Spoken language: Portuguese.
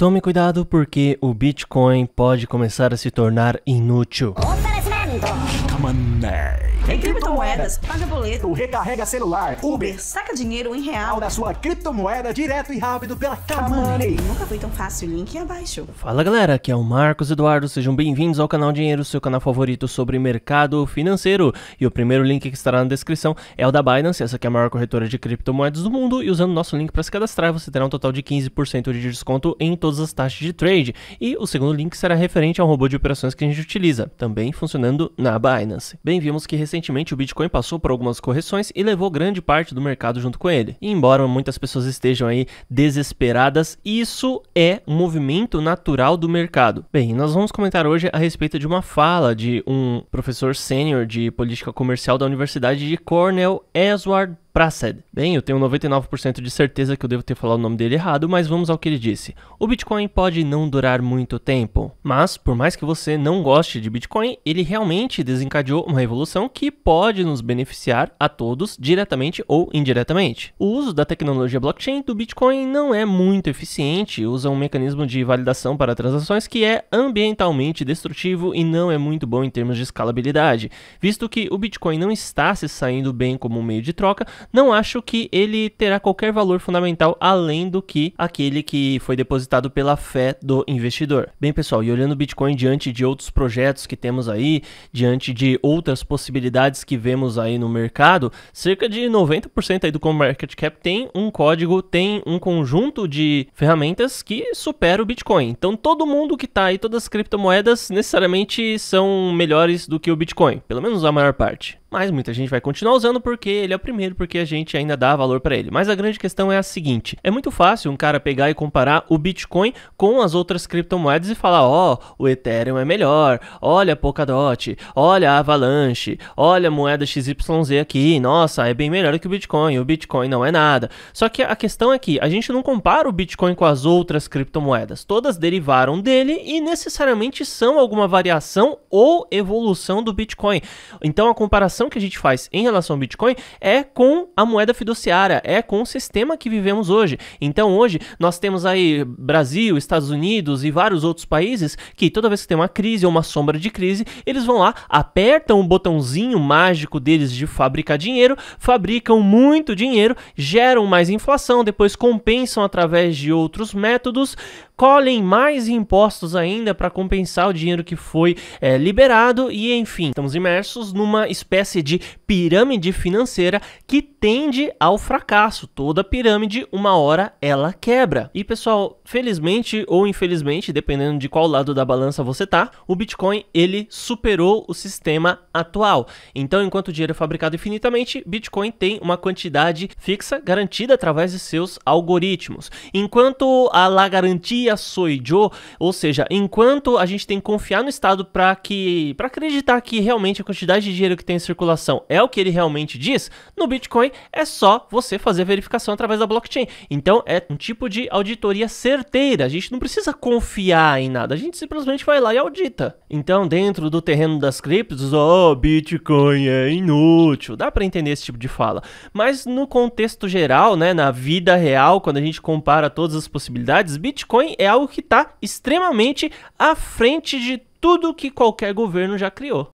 Tome cuidado porque o Bitcoin pode começar a se tornar inútil em criptomoedas, paga boleto, recarrega celular, Uber, saca dinheiro em real da sua criptomoeda direto e rápido pela Kamoney. Nunca foi tão fácil, link é abaixo. Fala galera, aqui é o Marcos Eduardo, sejam bem-vindos ao canal Dinheiro, seu canal favorito sobre mercado financeiro. E o primeiro link que estará na descrição é o da Binance, essa que é a maior corretora de criptomoedas do mundo, e usando o nosso link para se cadastrar, você terá um total de 15% de desconto em todas as taxas de trade. E o segundo link será referente ao robô de operações que a gente utiliza, também funcionando na Binance. Bem, vimos que recentemente recentemente o Bitcoin passou por algumas correções e levou grande parte do mercado junto com ele. E embora muitas pessoas estejam aí desesperadas, isso é um movimento natural do mercado. Bem, nós vamos comentar hoje a respeito de uma fala de um professor sênior de política comercial da Universidade de Cornell, Edward Prasad. Bem, eu tenho 99% de certeza que eu devo ter falado o nome dele errado, mas vamos ao que ele disse. O Bitcoin pode não durar muito tempo, mas por mais que você não goste de Bitcoin, ele realmente desencadeou uma revolução que pode nos beneficiar a todos, diretamente ou indiretamente. O uso da tecnologia blockchain do Bitcoin não é muito eficiente, usa um mecanismo de validação para transações que é ambientalmente destrutivo e não é muito bom em termos de escalabilidade, visto que o Bitcoin não está se saindo bem como meio de troca, não acho que ele terá qualquer valor fundamental além do que aquele que foi depositado pela fé do investidor. Bem, pessoal, e olhando o Bitcoin diante de outros projetos que temos aí, diante de outras possibilidades que vemos aí no mercado, cerca de 90% aí do Cap tem um código, tem um conjunto de ferramentas que supera o Bitcoin. Então, todo mundo que está aí, todas as criptomoedas necessariamente são melhores do que o Bitcoin, pelo menos a maior parte. Mas muita gente vai continuar usando porque ele é o primeiro, porque a gente ainda dá valor para ele. Mas a grande questão é a seguinte: é muito fácil um cara pegar e comparar o Bitcoin com as outras criptomoedas e falar, ó, oh, o Ethereum é melhor, olha a Polkadot, olha a Avalanche, olha a moeda XYZ aqui, nossa, é bem melhor que o Bitcoin, o Bitcoin não é nada. Só que a questão é que a gente não compara o Bitcoin com as outras criptomoedas, todas derivaram dele e necessariamente são alguma variação ou evolução do Bitcoin. Então a comparação comparação que a gente faz em relação ao Bitcoin é com a moeda fiduciária, é com o sistema que vivemos hoje. Então hoje nós temos aí Brasil, Estados Unidos e vários outros países que toda vez que tem uma crise ou uma sombra de crise, eles vão lá, apertam o botãozinho mágico deles de fabricar dinheiro, fabricam muito dinheiro, geram mais inflação, depois compensam através de outros métodos, colhem mais impostos ainda para compensar o dinheiro que foi é, liberado e, enfim, estamos imersos numa espécie de pirâmide financeira que tende ao fracasso. Toda pirâmide, uma hora, ela quebra. E, pessoal, felizmente ou infelizmente, dependendo de qual lado da balança você tá, o Bitcoin ele superou o sistema atual. Então, enquanto o dinheiro é fabricado infinitamente, Bitcoin tem uma quantidade fixa garantida através de seus algoritmos. Enquanto a lá garantia Kia ou seja, enquanto a gente tem que confiar no Estado para que para acreditar que realmente a quantidade de dinheiro que tem em circulação é o que ele realmente diz, no Bitcoin é só você fazer a verificação através da blockchain. Então é um tipo de auditoria certeira. A gente não precisa confiar em nada, a gente simplesmente vai lá e audita. Então, dentro do terreno das criptos, ó, oh, Bitcoin é inútil. Dá para entender esse tipo de fala. Mas no contexto geral, né, na vida real, quando a gente compara todas as possibilidades, Bitcoin é algo que está extremamente à frente de tudo que qualquer governo já criou.